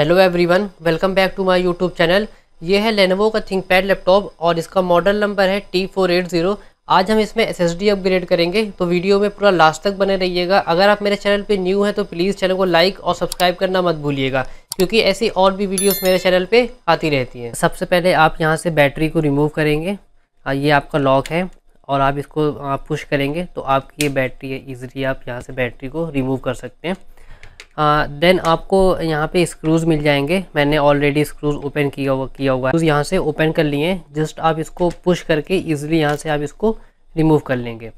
hello everyone welcome back to my YouTube channel ये है Lenovo का थिंक पैड लैपटॉप और इसका मॉडल नंबर है टी फोर एट ज़ीरो आज हम इसमें एस एस डी अपग्रेड करेंगे तो वीडियो में पूरा लास्ट तक बने रहिएगा अगर आप मेरे चैनल पे न्यू हैं तो प्लीज़ चैनल को लाइक और सब्सक्राइब करना मत भूलिएगा क्योंकि ऐसी और भी वीडियोज़ मेरे चैनल पर आती रहती हैं सबसे पहले आप यहाँ से बैटरी को रिमूव करेंगे हाँ, ये आपका लॉक है और आप इसको आप पुश करेंगे तो आपकी ये बैटरी है ईजिली आप यहाँ से बैटरी को रिमूव कर सकते हैं देन आपको यहाँ पे स्क्रूज़ मिल जाएंगे मैंने ऑलरेडी स्क्रूज़ ओपन किया हुआ किया हुआ है यहाँ से ओपन कर लिए जस्ट आप इसको पुश करके ईजिली यहाँ से आप इसको रिमूव कर लेंगे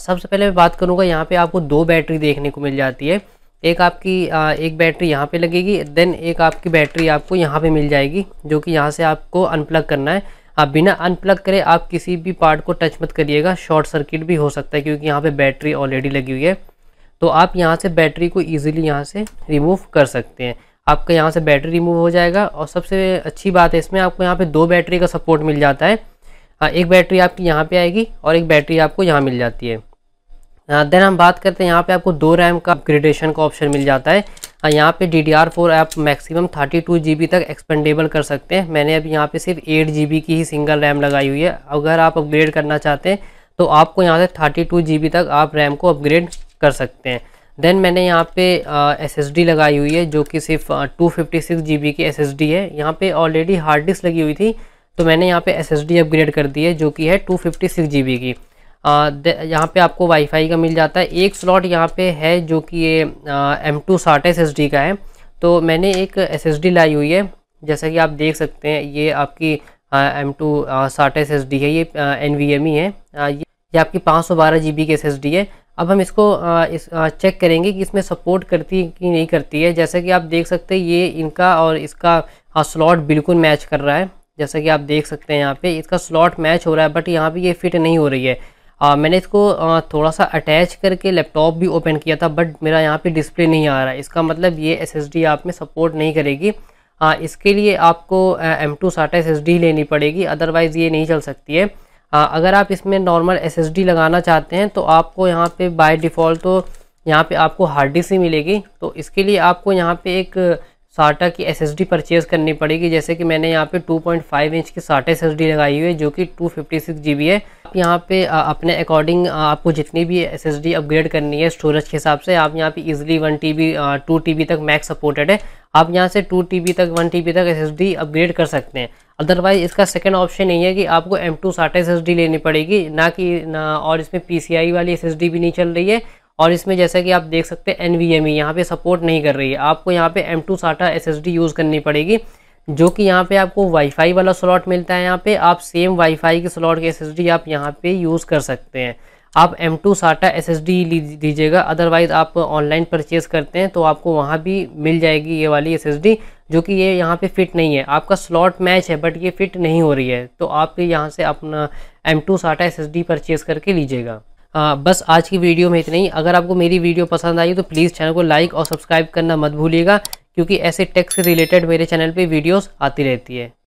सबसे पहले मैं बात करूँगा यहाँ पे आपको दो बैटरी देखने को मिल जाती है एक आपकी आ, एक बैटरी यहाँ पे लगेगी देन एक आपकी बैटरी आपको यहाँ पे मिल जाएगी जो कि यहाँ से आपको अनप्लग करना है आप बिना अनप्लग करे आप किसी भी पार्ट को टच मत करिएगा शॉर्ट सर्किट भी हो सकता है क्योंकि यहाँ पे बैटरी ऑलरेडी लगी हुई है तो आप यहाँ से बैटरी को ईजिली यहाँ से रिमूव कर सकते हैं आपका यहाँ से बैटरी रिमूव हो जाएगा और सबसे अच्छी बात है इसमें आपको यहाँ पे दो बैटरी का सपोर्ट मिल जाता है हाँ, एक बैटरी आपकी यहाँ पे आएगी और एक बैटरी आपको यहाँ मिल जाती है देन हाँ, हम बात करते हैं यहाँ पे आपको दो रैम का अपग्रेडेशन का ऑप्शन मिल जाता है हाँ, यहाँ पे डी डी आर फोर आप maximum thirty two G B तक एक्सपेंडेबल कर सकते हैं मैंने अभी यहाँ पे सिर्फ एट जी बी की ही सिंगल रैम लगाई हुई है अगर आप अपग्रेड करना चाहते हैं तो आपको यहाँ से थर्टी टू जी बी तक आप रैम को अपग्रेड कर सकते हैं देन मैंने यहाँ पे एस एस डी लगाई हुई है जो कि सिर्फ two fifty six G B की एस एस डी है यहाँ पे ऑलरेडी हार्ड डिस्क लगी हुई थी तो मैंने यहाँ पे एस एस डी अपग्रेड कर दी है जो कि है two fifty six G B की यहाँ पे आपको वाईफाई का मिल जाता है एक स्लॉट यहाँ पे है जो कि ये एम टू साठ एस एस डी का है तो मैंने एक एस एस डी लाई हुई है जैसा कि आप देख सकते हैं ये आपकी एम टू साठ एस एस डी है ये एन वी एम ई है आ, ये, ये आपकी पाँच सौ बारह जी बी की एस एस डी है अब हम इसको इस चेक करेंगे कि इसमें सपोर्ट करती कि नहीं करती है जैसा कि आप देख सकते हैं ये इनका और इसका स्लॉट बिल्कुल मैच कर रहा है जैसा कि आप देख सकते हैं यहाँ पे इसका स्लॉट मैच हो रहा है बट यहाँ पे ये फिट नहीं हो रही है आ, मैंने इसको आ, थोड़ा सा अटैच करके लैपटॉप भी ओपन किया था बट मेरा यहाँ पे डिस्प्ले नहीं आ रहा है इसका मतलब ये डी आप में सपोर्ट नहीं करेगी आ, इसके लिए आपको एम टू साटा एस लेनी पड़ेगी अदरवाइज़ ये नहीं चल सकती है आ, हाँ, अगर आप इसमें नॉर्मल एस लगाना चाहते हैं तो आपको यहाँ पे बाय डिफ़ॉल्ट तो यहाँ पे आपको हार्ड डिस्क ही मिलेगी तो इसके लिए आपको यहाँ पे एक साटा की एस एस परचेज़ करनी पड़ेगी जैसे कि मैंने यहाँ पे 2.5 इंच की साटा एस लगाई हुई है जो कि 256 फिफ्टी है आप यहाँ पे अपने अकॉर्डिंग आपको जितनी भी एस अपग्रेड करनी है स्टोरेज के हिसाब से आप यहाँ पे easily one T B two T B तक मैक्स सपोर्टेड है आप यहाँ से टू टी बी तक वन टी बी तक एस अपग्रेड कर सकते हैं अदरवाइज़ इसका सेकेंड ऑप्शन नहीं है कि आपको एम टू साठ एस लेनी पड़ेगी ना कि ना और इसमें पी वाली एस भी नहीं चल रही है और इसमें जैसा कि आप देख सकते हैं एन वी एम ई यहाँ पर सपोर्ट नहीं कर रही है आपको यहाँ पर M two SATA S use करनी पड़ेगी जो कि यहाँ पे आपको वाईफाई वाला स्लॉट मिलता है यहाँ पे आप सेम वाईफाई के स्लॉट की एसएसडी आप यहाँ पे यूज़ कर सकते हैं आप M two SATA S S D दीजिएगा अदरवाइज़ आप ऑनलाइन परचेज़ करते हैं तो आपको वहाँ भी मिल जाएगी ये वाली एस एस डी जो कि ये यहाँ पे फिट नहीं है आपका स्लॉट मैच है बट ये फिट नहीं हो रही है तो आप यहाँ से अपना M two SATA S S D purchase करके लीजिएगा बस आज की वीडियो में इतना ही अगर आपको मेरी वीडियो पसंद आई तो प्लीज़ चैनल को लाइक और सब्सक्राइब करना मत भूलिएगा क्योंकि ऐसे टेक्स रिलेटेड मेरे चैनल पे वीडियोस आती रहती है